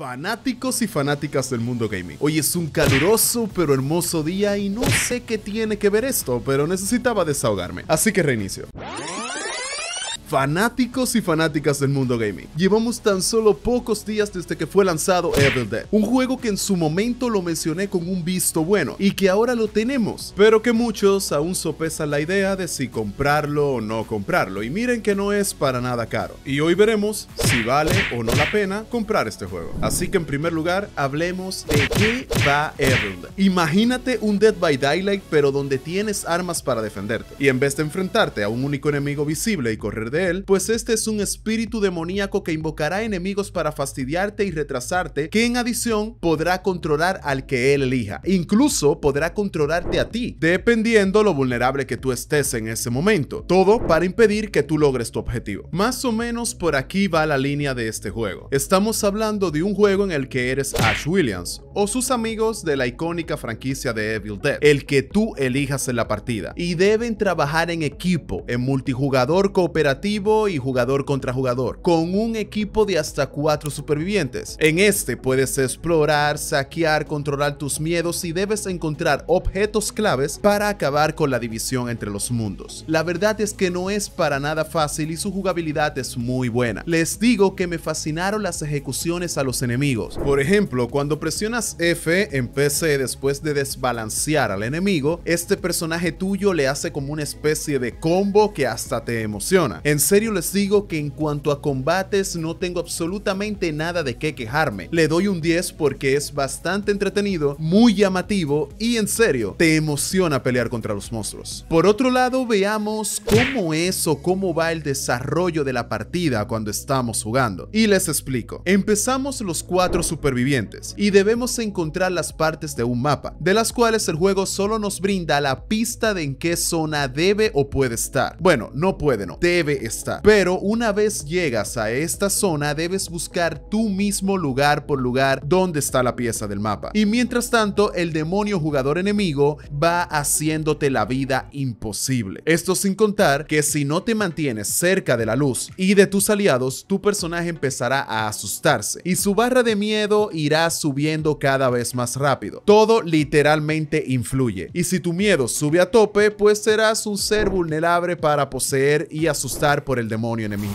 Fanáticos y fanáticas del mundo gaming. Hoy es un caluroso pero hermoso día y no sé qué tiene que ver esto, pero necesitaba desahogarme. Así que reinicio fanáticos y fanáticas del mundo gaming. Llevamos tan solo pocos días desde que fue lanzado Evil Dead, un juego que en su momento lo mencioné con un visto bueno y que ahora lo tenemos, pero que muchos aún sopesan la idea de si comprarlo o no comprarlo, y miren que no es para nada caro. Y hoy veremos si vale o no la pena comprar este juego. Así que en primer lugar, hablemos de qué va Evil Dead. Imagínate un Dead by Daylight, pero donde tienes armas para defenderte, y en vez de enfrentarte a un único enemigo visible y correr de él, pues este es un espíritu demoníaco que invocará enemigos para fastidiarte y retrasarte, que en adición podrá controlar al que él elija. Incluso podrá controlarte a ti, dependiendo lo vulnerable que tú estés en ese momento. Todo para impedir que tú logres tu objetivo. Más o menos por aquí va la línea de este juego. Estamos hablando de un juego en el que eres Ash Williams o sus amigos de la icónica franquicia de Evil Dead, el que tú elijas en la partida. Y deben trabajar en equipo, en multijugador cooperativo y jugador contra jugador, con un equipo de hasta cuatro supervivientes. En este puedes explorar, saquear, controlar tus miedos y debes encontrar objetos claves para acabar con la división entre los mundos. La verdad es que no es para nada fácil y su jugabilidad es muy buena. Les digo que me fascinaron las ejecuciones a los enemigos. Por ejemplo, cuando presionas F en PC después de desbalancear al enemigo, este personaje tuyo le hace como una especie de combo que hasta te emociona. En serio les digo que en cuanto a combates no tengo absolutamente nada de qué quejarme. Le doy un 10 porque es bastante entretenido, muy llamativo y en serio, te emociona pelear contra los monstruos. Por otro lado, veamos cómo es o cómo va el desarrollo de la partida cuando estamos jugando. Y les explico. Empezamos los cuatro supervivientes y debemos encontrar las partes de un mapa, de las cuales el juego solo nos brinda la pista de en qué zona debe o puede estar. Bueno, no puede, no, debe estar pero una vez llegas a esta zona, debes buscar tú mismo lugar por lugar donde está la pieza del mapa. Y mientras tanto, el demonio jugador enemigo va haciéndote la vida imposible. Esto sin contar que si no te mantienes cerca de la luz y de tus aliados, tu personaje empezará a asustarse y su barra de miedo irá subiendo cada vez más rápido. Todo literalmente influye. Y si tu miedo sube a tope, pues serás un ser vulnerable para poseer y asustar por el demonio enemigo.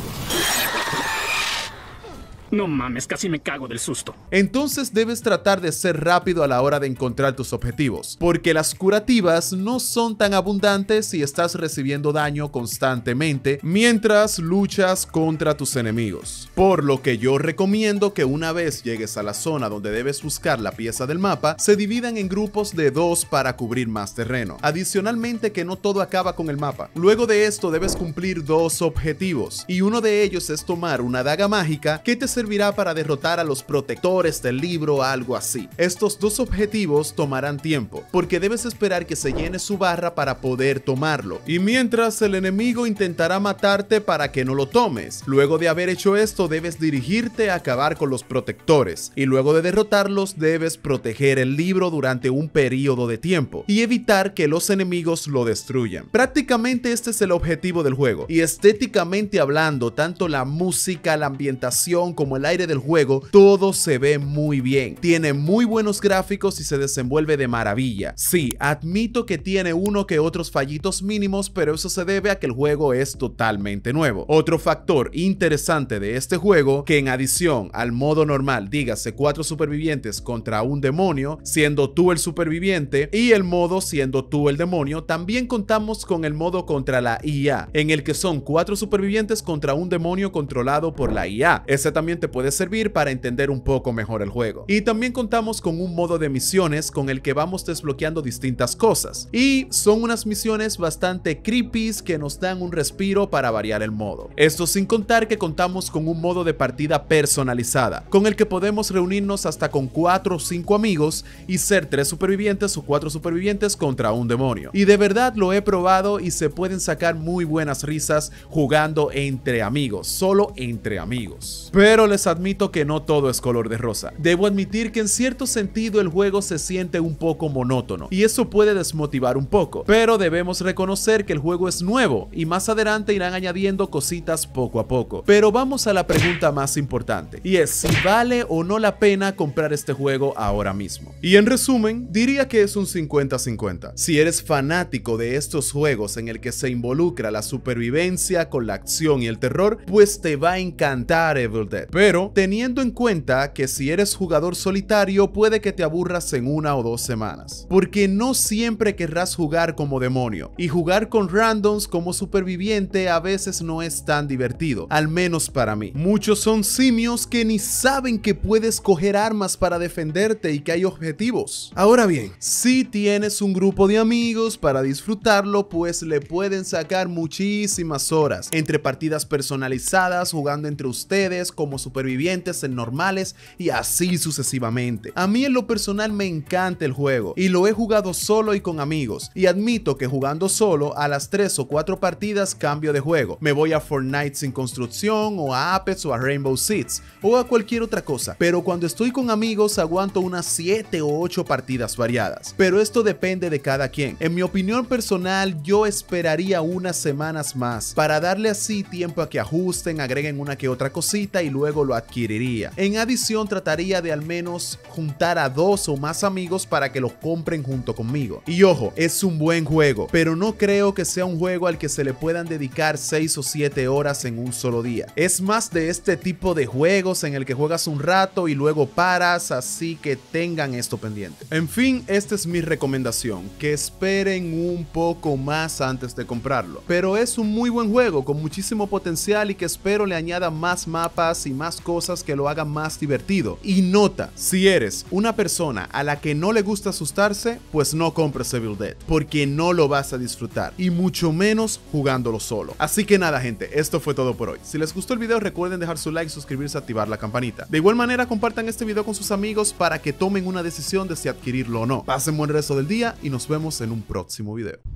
No mames, casi me cago del susto. Entonces debes tratar de ser rápido a la hora de encontrar tus objetivos, porque las curativas no son tan abundantes si estás recibiendo daño constantemente mientras luchas contra tus enemigos. Por lo que yo recomiendo que una vez llegues a la zona donde debes buscar la pieza del mapa, se dividan en grupos de dos para cubrir más terreno. Adicionalmente que no todo acaba con el mapa. Luego de esto debes cumplir dos objetivos y uno de ellos es tomar una daga mágica que te servirá servirá para derrotar a los protectores del libro o algo así. Estos dos objetivos tomarán tiempo, porque debes esperar que se llene su barra para poder tomarlo. Y mientras el enemigo intentará matarte para que no lo tomes. Luego de haber hecho esto debes dirigirte a acabar con los protectores y luego de derrotarlos debes proteger el libro durante un periodo de tiempo y evitar que los enemigos lo destruyan. Prácticamente este es el objetivo del juego y estéticamente hablando tanto la música, la ambientación como el aire del juego, todo se ve muy bien. Tiene muy buenos gráficos y se desenvuelve de maravilla. Sí, admito que tiene uno que otros fallitos mínimos, pero eso se debe a que el juego es totalmente nuevo. Otro factor interesante de este juego, que en adición al modo normal, dígase cuatro supervivientes contra un demonio, siendo tú el superviviente, y el modo siendo tú el demonio, también contamos con el modo contra la IA, en el que son cuatro supervivientes contra un demonio controlado por la IA. Ese también te puede servir para entender un poco mejor el juego. Y también contamos con un modo de misiones con el que vamos desbloqueando distintas cosas. Y son unas misiones bastante creepy que nos dan un respiro para variar el modo. Esto sin contar que contamos con un modo de partida personalizada, con el que podemos reunirnos hasta con 4 o 5 amigos y ser 3 supervivientes o 4 supervivientes contra un demonio. Y de verdad lo he probado y se pueden sacar muy buenas risas jugando entre amigos, solo entre amigos. Pero les admito que no todo es color de rosa. Debo admitir que en cierto sentido el juego se siente un poco monótono, y eso puede desmotivar un poco, pero debemos reconocer que el juego es nuevo, y más adelante irán añadiendo cositas poco a poco. Pero vamos a la pregunta más importante, y es si vale o no la pena comprar este juego ahora mismo. Y en resumen, diría que es un 50-50. Si eres fanático de estos juegos en el que se involucra la supervivencia con la acción y el terror, pues te va a encantar Evil Dead pero teniendo en cuenta que si eres jugador solitario puede que te aburras en una o dos semanas, porque no siempre querrás jugar como demonio, y jugar con randoms como superviviente a veces no es tan divertido, al menos para mí. Muchos son simios que ni saben que puedes coger armas para defenderte y que hay objetivos. Ahora bien, si tienes un grupo de amigos para disfrutarlo, pues le pueden sacar muchísimas horas, entre partidas personalizadas, jugando entre ustedes como supervivientes, en normales y así sucesivamente. A mí en lo personal me encanta el juego y lo he jugado solo y con amigos y admito que jugando solo a las 3 o 4 partidas cambio de juego. Me voy a Fortnite sin construcción o a Apex o a Rainbow Six o a cualquier otra cosa, pero cuando estoy con amigos aguanto unas 7 o 8 partidas variadas. Pero esto depende de cada quien. En mi opinión personal yo esperaría unas semanas más para darle así tiempo a que ajusten, agreguen una que otra cosita y luego lo adquiriría. En adición trataría de al menos juntar a dos o más amigos para que lo compren junto conmigo. Y ojo, es un buen juego, pero no creo que sea un juego al que se le puedan dedicar 6 o 7 horas en un solo día. Es más de este tipo de juegos en el que juegas un rato y luego paras, así que tengan esto pendiente. En fin, esta es mi recomendación, que esperen un poco más antes de comprarlo. Pero es un muy buen juego, con muchísimo potencial y que espero le añada más mapas y más cosas que lo hagan más divertido. Y nota, si eres una persona a la que no le gusta asustarse, pues no compres Evil Dead, porque no lo vas a disfrutar, y mucho menos jugándolo solo. Así que nada gente, esto fue todo por hoy. Si les gustó el video recuerden dejar su like, suscribirse, activar la campanita. De igual manera compartan este video con sus amigos para que tomen una decisión de si adquirirlo o no. Pasen buen resto del día y nos vemos en un próximo video.